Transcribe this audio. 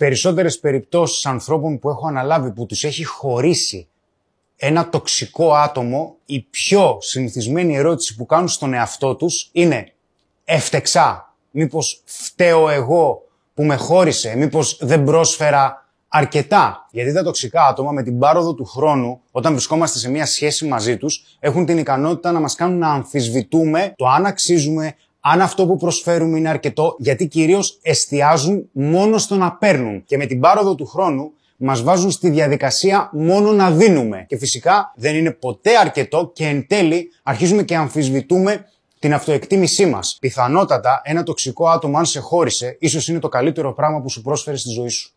περισσότερες περιπτώσεις ανθρώπων που έχω αναλάβει που τους έχει χωρίσει ένα τοξικό άτομο, η πιο συνηθισμένη ερώτηση που κάνουν στον εαυτό τους είναι «Εφτεξά, μήπως φταίω εγώ που με χώρισε, μήπως δεν πρόσφερα αρκετά. Γιατί τα τοξικά άτομα με την πάροδο του χρόνου, όταν βρισκόμαστε σε μια σχέση μαζί τους, έχουν την ικανότητα να μας κάνουν να αμφισβητούμε το αν αξίζουμε, αν αυτό που προσφέρουμε είναι αρκετό, γιατί κυρίως εστιάζουν μόνο στο να παίρνουν και με την πάροδο του χρόνου μας βάζουν στη διαδικασία μόνο να δίνουμε. Και φυσικά δεν είναι ποτέ αρκετό και εν τέλει αρχίζουμε και αμφισβητούμε την αυτοεκτίμησή μας. Πιθανότατα, ένα τοξικό άτομο, αν σε χώρισε, ίσως είναι το καλύτερο πράγμα που σου πρόσφερε στη ζωή σου.